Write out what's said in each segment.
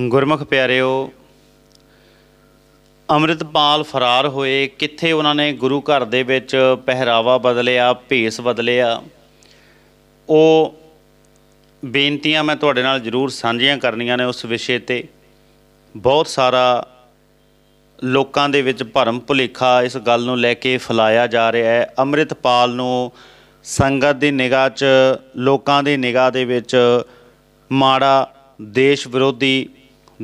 ਗੁਰਮੁਖ ਪਿਆਰਿਓ ਅੰਮ੍ਰਿਤਪਾਲ ਫਰਾਰ ਹੋਏ ਕਿੱਥੇ ਉਹਨਾਂ ਨੇ ਗੁਰੂ ਘਰ ਦੇ ਵਿੱਚ ਪਹਿਰਾਵਾ ਬਦਲਿਆ ਭੇਸ ਬਦਲਿਆ ਉਹ ਬੇਨਤੀਆਂ ਮੈਂ ਤੁਹਾਡੇ ਨਾਲ ਜ਼ਰੂਰ ਸਾਂਝੀਆਂ ਕਰਨੀਆਂ ਨੇ ਉਸ ਵਿਸ਼ੇ ਤੇ ਬਹੁਤ ਸਾਰਾ ਲੋਕਾਂ ਦੇ ਵਿੱਚ ਭਰਮ ਭੁਲੇਖਾ ਇਸ ਗੱਲ ਨੂੰ ਲੈ ਕੇ ਫਲਾਇਆ ਜਾ ਰਿਹਾ ਹੈ ਅੰਮ੍ਰਿਤਪਾਲ ਨੂੰ ਸੰਗਤ ਦੀ ਨਿਗਾਹ 'ਚ ਲੋਕਾਂ ਦੀ ਨਿਗਾਹ ਦੇ ਵਿੱਚ ਮਾੜਾ ਦੇਸ਼ ਵਿਰੋਧੀ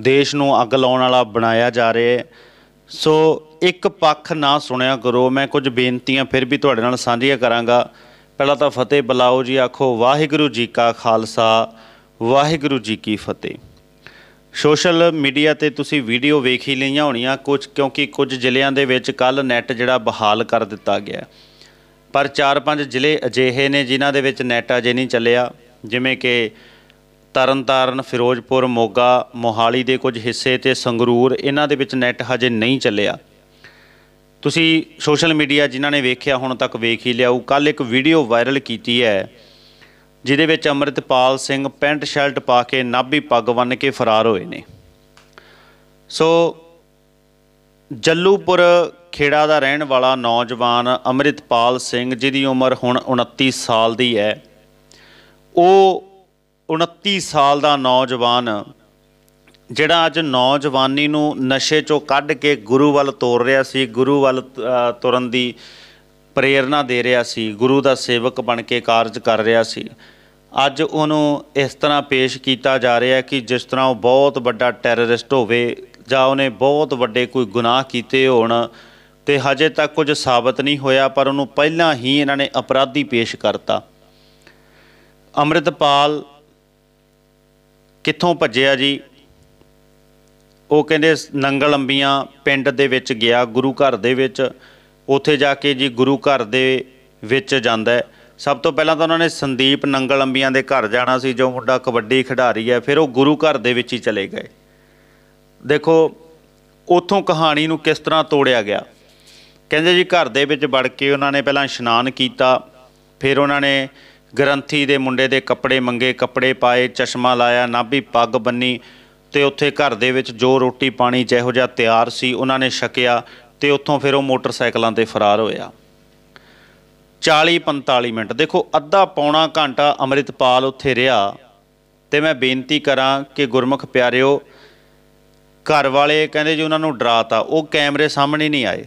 ਦੇਸ਼ ਨੂੰ ਅੱਗ ਲਾਉਣ ਵਾਲਾ ਬਣਾਇਆ ਜਾ ਰਿਹਾ ਹੈ ਸੋ ਇੱਕ ਪੱਖ ਨਾ ਸੁਣਿਆ ਕਰੋ ਮੈਂ ਕੁਝ ਬੇਨਤੀਆਂ ਫਿਰ ਵੀ ਤੁਹਾਡੇ ਨਾਲ ਸਾਂਝੀਆਂ ਕਰਾਂਗਾ ਪਹਿਲਾਂ ਤਾਂ ਫਤਿਹ ਬਲਾਓ ਜੀ ਆਖੋ ਵਾਹਿਗੁਰੂ ਜੀ ਕਾ ਖਾਲਸਾ ਵਾਹਿਗੁਰੂ ਜੀ ਕੀ ਫਤਿਹ ਸੋਸ਼ਲ ਮੀਡੀਆ ਤੇ ਤੁਸੀਂ ਵੀਡੀਓ ਵੇਖ ਹੀ ਲਈਆਂ ਹੋਣੀਆਂ ਕੁਝ ਕਿਉਂਕਿ ਕੁਝ ਜ਼ਿਲ੍ਹਿਆਂ ਦੇ ਵਿੱਚ ਕੱਲ ਨੈਟ ਜਿਹੜਾ ਬਹਾਲ ਕਰ ਦਿੱਤਾ ਗਿਆ ਪਰ 4-5 ਜ਼ਿਲ੍ਹੇ ਅਜਿਹੇ ਨੇ ਜਿਨ੍ਹਾਂ ਦੇ ਵਿੱਚ ਨੈਟ ਅਜੇ ਨਹੀਂ ਚੱਲਿਆ ਜਿਵੇਂ ਕਿ ਤਰਨਤਾਰਨ ਫਿਰੋਜ਼ਪੁਰ ਮੋਗਾ ਮੋਹਾਲੀ ਦੇ ਕੁਝ ਹਿੱਸੇ ਤੇ ਸੰਗਰੂਰ ਇਹਨਾਂ ਦੇ ਵਿੱਚ ਨੈਟ ਹਜੇ ਨਹੀਂ ਚੱਲਿਆ ਤੁਸੀਂ ਸੋਸ਼ਲ ਮੀਡੀਆ ਜਿਨ੍ਹਾਂ ਨੇ ਵੇਖਿਆ ਹੁਣ ਤੱਕ ਵੇਖ ਹੀ ਲਿਆ ਉਹ ਕੱਲ ਇੱਕ ਵੀਡੀਓ ਵਾਇਰਲ ਕੀਤੀ ਹੈ ਜਿਹਦੇ ਵਿੱਚ ਅਮਰਿਤਪਾਲ ਸਿੰਘ ਪੈਂਟ ਸ਼ਰਟ ਪਾ ਕੇ ਨਾਭੀ ਪੱਗ ਬੰਨ ਕੇ ਫਰਾਰ ਹੋਏ ਨੇ ਸੋ ਜੱਲੂਪੁਰ ਖੇੜਾ ਦਾ ਰਹਿਣ ਵਾਲਾ ਨੌਜਵਾਨ ਅਮਰਿਤਪਾਲ ਸਿੰਘ ਜਿਹਦੀ ਉਮਰ ਹੁਣ 29 ਸਾਲ ਦੀ ਹੈ ਉਹ 29 ਸਾਲ ਦਾ ਨੌਜਵਾਨ ਜਿਹੜਾ ਅੱਜ ਨੌਜਵਾਨੀ ਨੂੰ ਨਸ਼ੇ ਚੋਂ ਕੱਢ ਕੇ ਗੁਰੂ ਵੱਲ ਤੋਰ ਰਿਹਾ ਸੀ ਗੁਰੂ ਵੱਲ ਤੁਰਨ ਦੀ ਪ੍ਰੇਰਣਾ ਦੇ ਰਿਹਾ ਸੀ ਗੁਰੂ ਦਾ ਸੇਵਕ ਬਣ ਕੇ ਕਾਰਜ ਕਰ ਰਿਹਾ ਸੀ ਅੱਜ ਉਹਨੂੰ ਇਸ ਤਰ੍ਹਾਂ ਪੇਸ਼ ਕੀਤਾ ਜਾ ਰਿਹਾ ਕਿ ਜਿਸ ਤਰ੍ਹਾਂ ਉਹ ਬਹੁਤ ਵੱਡਾ ਟੈਰਰਿਸਟ ਹੋਵੇ ਜਾਂ ਉਹਨੇ ਬਹੁਤ ਵੱਡੇ ਕੋਈ ਗੁਨਾਹ ਕੀਤੇ ਹੋਣ ਤੇ ਹਜੇ ਤੱਕ ਕੁਝ ਸਾਬਤ ਨਹੀਂ ਹੋਇਆ ਪਰ ਉਹਨੂੰ ਪਹਿਲਾਂ ਹੀ ਇਹਨਾਂ ਨੇ ਅਪਰਾਧੀ ਪੇਸ਼ ਕਰਤਾ ਅੰਮ੍ਰਿਤਪਾਲ ਕਿੱਥੋਂ ਭੱਜਿਆ ਜੀ ਉਹ ਕਹਿੰਦੇ ਨੰਗਲ ਅੰਬੀਆਂ ਪਿੰਡ ਦੇ ਵਿੱਚ ਗਿਆ ਗੁਰੂ ਘਰ ਦੇ ਵਿੱਚ ਉੱਥੇ ਜਾ ਕੇ ਜੀ ਗੁਰੂ ਘਰ ਦੇ ਵਿੱਚ ਜਾਂਦਾ ਸਭ ਤੋਂ ਪਹਿਲਾਂ ਤਾਂ ਉਹਨਾਂ ਨੇ ਸੰਦੀਪ ਨੰਗਲ ਅੰਬੀਆਂ ਦੇ ਘਰ ਜਾਣਾ ਸੀ ਜੋ ਮੁੰਡਾ ਕਬੱਡੀ ਖਿਡਾਰੀ ਹੈ ਫਿਰ ਉਹ ਗੁਰੂ ਘਰ ਦੇ ਵਿੱਚ ਹੀ ਚਲੇ ਗਏ ਦੇਖੋ ਉਥੋਂ ਕਹਾਣੀ ਨੂੰ ਕਿਸ ਤਰ੍ਹਾਂ ਤੋੜਿਆ ਗਿਆ ਕਹਿੰਦੇ ਜੀ ਘਰ ਦੇ ਵਿੱਚ ਵੜ ਕੇ ਉਹਨਾਂ ਨੇ ਪਹਿਲਾਂ ਇਸ਼ਨਾਨ ਕੀਤਾ ਫਿਰ ਉਹਨਾਂ ਨੇ ਗ੍ਰੰਥੀ ਦੇ ਮੁੰਡੇ ਦੇ ਕੱਪੜੇ ਮੰਗੇ ਕੱਪੜੇ ਪਾਏ ਚਸ਼ਮਾ ਲਾਇਆ ਨਾਭੀ ਪੱਗ ਬੰਨੀ ਤੇ ਉੱਥੇ ਘਰ ਦੇ ਵਿੱਚ ਜੋ ਰੋਟੀ ਪਾਣੀ ਜਿਹੋ ਜਿਹਾ ਤਿਆਰ ਸੀ ਉਹਨਾਂ ਨੇ ਛਕਿਆ ਤੇ ਉੱਥੋਂ ਫਿਰ ਉਹ ਮੋਟਰਸਾਈਕਲਾਂ ਤੇ ਫਰਾਰ ਹੋਇਆ 40-45 ਮਿੰਟ ਦੇਖੋ ਅੱਧਾ ਪੌਣਾ ਘੰਟਾ ਅਮਰਿਤਪਾਲ ਉੱਥੇ ਰਿਹਾ ਤੇ ਮੈਂ ਬੇਨਤੀ ਕਰਾਂ ਕਿ ਗੁਰਮੁਖ ਪਿਆਰਿਓ ਘਰ ਵਾਲੇ ਕਹਿੰਦੇ ਜੀ ਉਹਨਾਂ ਨੂੰ ਡਰਾਤਾ ਉਹ ਕੈਮਰੇ ਸਾਹਮਣੇ ਨਹੀਂ ਆਏ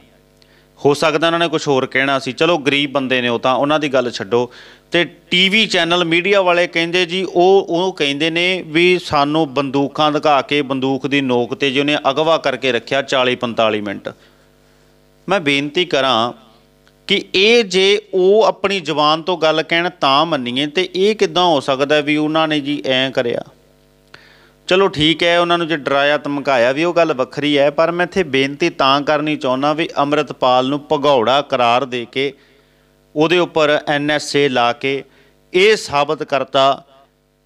ਹੋ ਸਕਦਾ ਉਹਨਾਂ ਨੇ ਕੁਝ ਹੋਰ ਕਹਿਣਾ ਸੀ ਚਲੋ ਗਰੀਬ ਬੰਦੇ ਨੇ ਉਹ ਤਾਂ ਉਹਨਾਂ ਦੀ ਗੱਲ ਛੱਡੋ ਤੇ ਟੀਵੀ ਚੈਨਲ ਮੀਡੀਆ ਵਾਲੇ ਕਹਿੰਦੇ ਜੀ ਉਹ ਉਹ ਕਹਿੰਦੇ ਨੇ ਵੀ ਸਾਨੂੰ ਬੰਦੂਕਾਂ ਦਿਖਾ ਕੇ ਬੰਦੂਕ ਦੀ ਨੋਕ ਤੇ ਜਿਹਨੇ ਅਗਵਾ ਕਰਕੇ ਰੱਖਿਆ 40 45 ਮਿੰਟ ਮੈਂ ਬੇਨਤੀ ਕਰਾਂ ਕਿ ਇਹ ਜੇ ਉਹ ਆਪਣੀ ਜ਼ੁਬਾਨ ਤੋਂ ਗੱਲ ਕਹਿਣ ਤਾਂ ਮੰਨੀਏ ਤੇ ਇਹ ਕਿਦਾਂ ਹੋ ਸਕਦਾ ਵੀ ਉਹਨਾਂ ਨੇ ਜੀ ਐਂ ਕਰਿਆ ਚਲੋ ਠੀਕ ਹੈ ਉਹਨਾਂ ਨੂੰ ਜੇ ਡਰਾਇਆ ਧਮਕਾਇਆ ਵੀ ਉਹ ਗੱਲ ਵੱਖਰੀ ਹੈ ਪਰ ਮੈਂ ਇੱਥੇ ਬੇਨਤੀ ਤਾਂ ਕਰਨੀ ਚਾਹੁੰਦਾ ਵੀ ਅਮਰਤਪਾਲ ਨੂੰ ਭਗੌੜਾ ਕਰਾਰ ਦੇ ਕੇ ਉਹਦੇ ਉੱਪਰ ਐਨਐਸਏ ਲਾ ਕੇ ਇਹ ਸਾਬਤ ਕਰਤਾ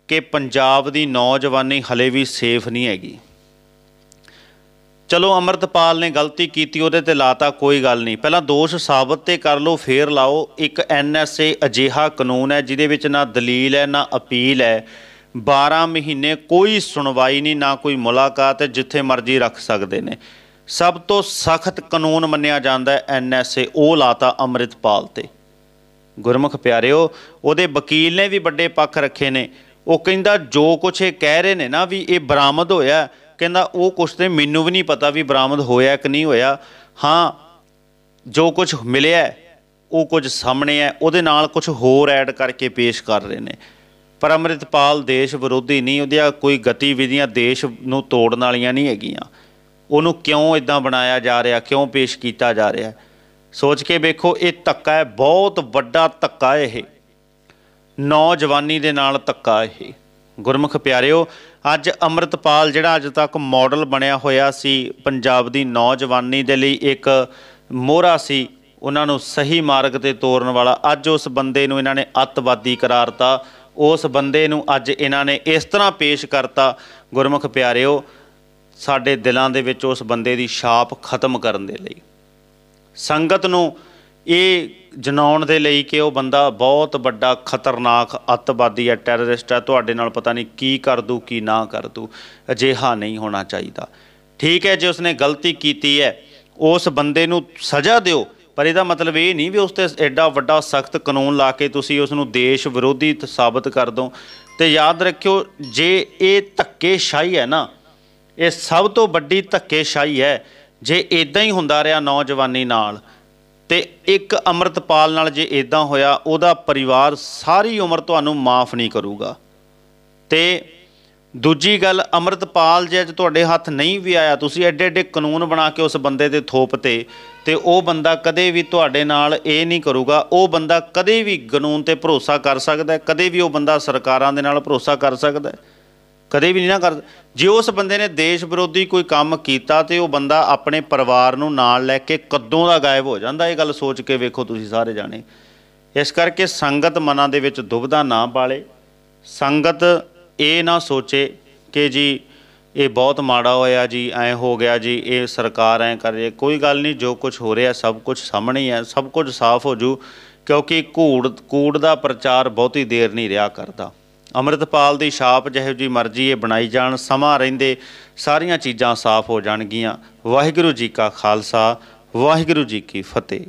ਕਿ ਪੰਜਾਬ ਦੀ ਨੌਜਵਾਨੀ ਹਲੇ ਵੀ ਸੇਫ ਨਹੀਂ ਹੈਗੀ ਚਲੋ ਅਮਰਤਪਾਲ ਨੇ ਗਲਤੀ ਕੀਤੀ ਉਹਦੇ ਤੇ ਲਾਤਾ ਕੋਈ ਗੱਲ ਨਹੀਂ ਪਹਿਲਾਂ ਦੋਸ਼ ਸਾਬਤ ਤੇ ਕਰ ਲਓ ਫੇਰ ਲਾਓ ਇੱਕ ਐਨਐਸਏ ਅਜੀਹਾ ਕਾਨੂੰਨ ਹੈ ਜਿਹਦੇ ਵਿੱਚ ਨਾ ਦਲੀਲ ਹੈ ਨਾ ਅਪੀਲ ਹੈ 12 ਮਹੀਨੇ ਕੋਈ ਸੁਣਵਾਈ ਨਹੀਂ ਨਾ ਕੋਈ ਮੁਲਾਕਾਤ ਜਿੱਥੇ ਮਰਜ਼ੀ ਰੱਖ ਸਕਦੇ ਨੇ ਸਭ ਤੋਂ ਸਖਤ ਕਾਨੂੰਨ ਮੰਨਿਆ ਜਾਂਦਾ ਹੈ ਐਨਐਸਏ ਉਹ ਲਾਤਾ ਅਮਰਿਤਪਾਲ ਤੇ ਗੁਰਮੁਖ ਪਿਆਰਿਓ ਉਹਦੇ ਵਕੀਲ ਨੇ ਵੀ ਵੱਡੇ ਪੱਖ ਰੱਖੇ ਨੇ ਉਹ ਕਹਿੰਦਾ ਜੋ ਕੁਛ ਇਹ ਕਹਿ ਰਹੇ ਨੇ ਨਾ ਵੀ ਇਹ ਬਰਾਮਦ ਹੋਇਆ ਕਹਿੰਦਾ ਉਹ ਕੁਛ ਤੇ ਮੈਨੂੰ ਵੀ ਨਹੀਂ ਪਤਾ ਵੀ ਬਰਾਮਦ ਹੋਇਆ ਕਿ ਨਹੀਂ ਹੋਇਆ ਹਾਂ ਜੋ ਕੁਝ ਮਿਲਿਆ ਉਹ ਕੁਝ ਸਾਹਮਣੇ ਹੈ ਉਹਦੇ ਨਾਲ ਕੁਝ ਹੋਰ ਐਡ ਕਰਕੇ ਪੇਸ਼ ਕਰ ਰਹੇ ਨੇ ਪਰ ਅਮਰਿਤਪਾਲ ਦੇਸ਼ ਵਿਰੋਧੀ ਨਹੀਂ ਉਹਦੀਆਂ ਕੋਈ ਗਤੀਵਿਧੀਆਂ ਦੇਸ਼ ਨੂੰ ਤੋੜਨ ਵਾਲੀਆਂ ਨਹੀਂ ਹੈਗੀਆਂ ਉਹਨੂੰ ਕਿਉਂ ਇਦਾਂ ਬਣਾਇਆ ਜਾ ਰਿਹਾ ਕਿਉਂ ਪੇਸ਼ ਕੀਤਾ ਜਾ ਰਿਹਾ ਸੋਚ ਕੇ ਵੇਖੋ ਇਹ ਧੱਕਾ ਹੈ ਬਹੁਤ ਵੱਡਾ ਧੱਕਾ ਇਹ ਨੌਜਵਾਨੀ ਦੇ ਨਾਲ ਧੱਕਾ ਇਹ ਗੁਰਮੁਖ ਪਿਆਰਿਓ ਅੱਜ ਅਮਰਿਤਪਾਲ ਜਿਹੜਾ ਅੱਜ ਤੱਕ ਮਾਡਲ ਬਣਿਆ ਹੋਇਆ ਸੀ ਪੰਜਾਬ ਦੀ ਨੌਜਵਾਨੀ ਦੇ ਲਈ ਇੱਕ ਮੋਹਰਾ ਸੀ ਉਹਨਾਂ ਨੂੰ ਸਹੀ ਮਾਰਗ ਤੇ ਤੋਰਨ ਵਾਲਾ ਅੱਜ ਉਸ ਬੰਦੇ ਨੂੰ ਇਹਨਾਂ ਨੇ ਅੱਤਵਾਦੀ ਕਰਾਰਤਾ ਉਸ ਬੰਦੇ ਨੂੰ ਅੱਜ ਇਹਨਾਂ ਨੇ ਇਸ ਤਰ੍ਹਾਂ ਪੇਸ਼ ਕਰਤਾ ਗੁਰਮੁਖ ਪਿਆਰਿਓ ਸਾਡੇ ਦਿਲਾਂ ਦੇ ਵਿੱਚ ਉਸ ਬੰਦੇ ਦੀ ਛਾਪ ਖਤਮ ਕਰਨ ਦੇ ਲਈ ਸੰਗਤ ਨੂੰ ਇਹ ਜਨਾਉਣ ਦੇ ਲਈ ਕਿ ਉਹ ਬੰਦਾ ਬਹੁਤ ਵੱਡਾ ਖਤਰਨਾਕ ਅੱਤਵਾਦੀ ਹੈ ਟੈਰਰਿਸਟ ਹੈ ਤੁਹਾਡੇ ਨਾਲ ਪਤਾ ਨਹੀਂ ਕੀ ਕਰ ਦੂ ਕੀ ਨਾ ਕਰ ਦੂ ਅਜਿਹਾ ਨਹੀਂ ਹੋਣਾ ਚਾਹੀਦਾ ਠੀਕ ਹੈ ਜੇ ਉਸਨੇ ਗਲਤੀ ਕੀਤੀ ਹੈ ਉਸ ਬੰਦੇ ਨੂੰ ਸਜ਼ਾ ਦਿਓ ਪਰ ਇਹਦਾ ਮਤਲਬ ਇਹ ਨਹੀਂ ਵੀ ਉਸ ਤੇ ਐਡਾ ਵੱਡਾ ਸਖਤ ਕਾਨੂੰਨ ਲਾ ਕੇ ਤੁਸੀਂ ਉਸ ਨੂੰ ਦੇਸ਼ ਵਿਰੋਧੀ ਸਾਬਤ ਕਰ ਦੋ ਤੇ ਯਾਦ ਰੱਖਿਓ ਜੇ ਇਹ ਧੱਕੇਸ਼ਾਹੀ ਹੈ ਨਾ ਇਹ ਸਭ ਤੋਂ ਵੱਡੀ ਧੱਕੇਸ਼ਾਹੀ ਹੈ ਜੇ ਇਦਾਂ ਹੀ ਹੁੰਦਾ ਰਿਹਾ ਨੌਜਵਾਨੀ ਨਾਲ ਤੇ ਇੱਕ ਅਮਰਤਪਾਲ ਨਾਲ ਜੇ ਇਦਾਂ ਹੋਇਆ ਉਹਦਾ ਪਰਿਵਾਰ ਸਾਰੀ ਉਮਰ ਤੁਹਾਨੂੰ ਮਾਫ ਨਹੀਂ ਕਰੂਗਾ ਤੇ ਦੂਜੀ ਗੱਲ ਅਮਰਤਪਾਲ ਜੇ ਅੱਜ ਤੁਹਾਡੇ ਹੱਥ ਨਹੀਂ ਵੀ ਆਇਆ ਤੁਸੀਂ ਐਡੇ ਐਡੇ ਕਾਨੂੰਨ ਬਣਾ ਕੇ ਉਸ ਬੰਦੇ ਤੇ ਥੋਪਤੇ ਤੇ ਉਹ ਬੰਦਾ ਕਦੇ ਵੀ ਤੁਹਾਡੇ ਨਾਲ ਇਹ ਨਹੀਂ ਕਰੂਗਾ ਉਹ ਬੰਦਾ ਕਦੇ ਵੀ ਕਾਨੂੰਨ ਤੇ ਭਰੋਸਾ ਕਰ ਸਕਦਾ ਕਦੇ ਵੀ ਉਹ ਬੰਦਾ ਸਰਕਾਰਾਂ ਦੇ ਨਾਲ ਭਰੋਸਾ ਕਰ ਸਕਦਾ ਕਦੇ ਵੀ ਨਹੀਂ ਨਾ ਕਰ ਜੇ ਉਸ ਬੰਦੇ ਨੇ ਦੇਸ਼ ਵਿਰੋਧੀ ਕੋਈ ਕੰਮ ਕੀਤਾ ਤੇ ਉਹ ਬੰਦਾ ਆਪਣੇ ਪਰਿਵਾਰ ਨੂੰ ਨਾਲ ਲੈ ਕੇ ਕਦੋਂ ਦਾ ਗਾਇਬ ਹੋ ਜਾਂਦਾ ਇਹ ਗੱਲ ਸੋਚ ਕੇ ਵੇਖੋ ਤੁਸੀਂ ਸਾਰੇ ਜਾਣੇ ਇਸ ਕਰਕੇ ਸੰਗਤ ਮਨਾਂ ਦੇ ਵਿੱਚ ਦੁਬਦਾ ਨਾ ਪਾਲੇ ਸੰਗਤ ਇਹ ਨਾ ਸੋਚੇ ਕਿ ਜੀ ਇਹ ਬਹੁਤ ਮਾੜਾ ਹੋਇਆ ਜੀ ਐ ਹੋ ਗਿਆ ਜੀ ਇਹ ਸਰਕਾਰ ਐ ਕਰ ਰਹੀ ਕੋਈ ਗੱਲ ਨਹੀਂ ਜੋ ਕੁਝ ਹੋ ਰਿਹਾ ਸਭ ਕੁਝ ਸਾਹਮਣੇ ਹੈ ਸਭ ਕੁਝ ਸਾਫ਼ ਹੋ ਜੂ ਕਿਉਂਕਿ ਕੂੜ ਕੂੜ ਦਾ ਪ੍ਰਚਾਰ ਬਹੁਤੀ ਦੇਰ ਨਹੀਂ ਰਿਹਾ ਕਰਦਾ ਅਮਰਤਪਾਲ ਦੀ ਛਾਪ ਜਿਹੋ ਜੀ ਮਰਜ਼ੀ ਇਹ ਬਣਾਈ ਜਾਣ ਸਮਾਂ ਰਹਿੰਦੇ ਸਾਰੀਆਂ ਚੀਜ਼ਾਂ ਸਾਫ਼ ਹੋ ਜਾਣਗੀਆਂ ਵਾਹਿਗੁਰੂ ਜੀ ਕਾ ਖਾਲਸਾ ਵਾਹਿਗੁਰੂ ਜੀ ਕੀ ਫਤਿਹ